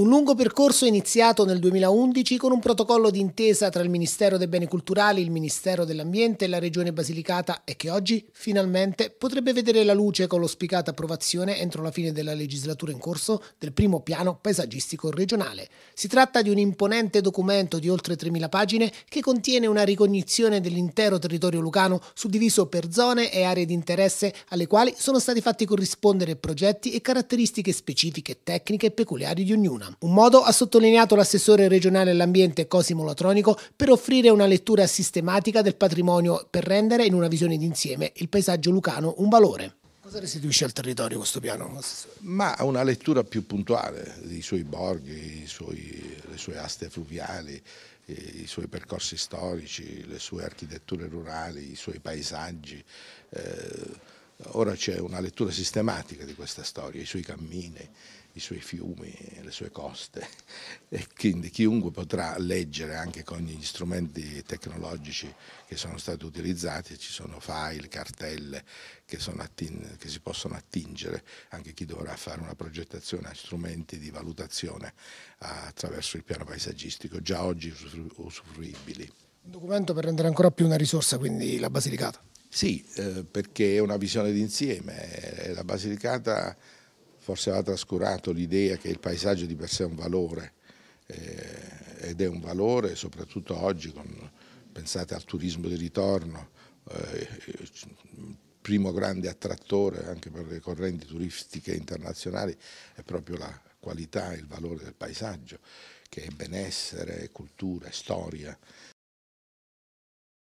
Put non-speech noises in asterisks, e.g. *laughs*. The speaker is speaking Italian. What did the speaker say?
Un lungo percorso iniziato nel 2011 con un protocollo d'intesa tra il Ministero dei Beni Culturali, il Ministero dell'Ambiente e la Regione Basilicata e che oggi, finalmente, potrebbe vedere la luce con l'ospicata approvazione entro la fine della legislatura in corso del primo piano paesaggistico regionale. Si tratta di un imponente documento di oltre 3.000 pagine che contiene una ricognizione dell'intero territorio lucano suddiviso per zone e aree di interesse alle quali sono stati fatti corrispondere progetti e caratteristiche specifiche, tecniche e peculiari di ognuna italiana. Un modo, ha sottolineato l'assessore regionale all'ambiente Cosimo Latronico, per offrire una lettura sistematica del patrimonio per rendere in una visione d'insieme il paesaggio lucano un valore. Cosa restituisce al territorio questo piano? Ma una lettura più puntuale dei suoi borghi, suoi, le sue aste fluviali, eh, i suoi percorsi storici, le sue architetture rurali, i suoi paesaggi. Eh, ora c'è una lettura sistematica di questa storia, i suoi cammini, i suoi fiumi, le sue coste *laughs* e quindi chiunque potrà leggere anche con gli strumenti tecnologici che sono stati utilizzati, ci sono file, cartelle che, che si possono attingere, anche chi dovrà fare una progettazione a strumenti di valutazione attraverso il piano paesaggistico, già oggi usufruibili. Un documento per rendere ancora più una risorsa quindi la Basilicata? Sì, eh, perché è una visione d'insieme, la Basilicata forse aveva trascurato l'idea che il paesaggio di per sé è un valore eh, ed è un valore soprattutto oggi, con, pensate al turismo di ritorno, eh, primo grande attrattore anche per le correnti turistiche internazionali è proprio la qualità e il valore del paesaggio che è benessere, cultura, storia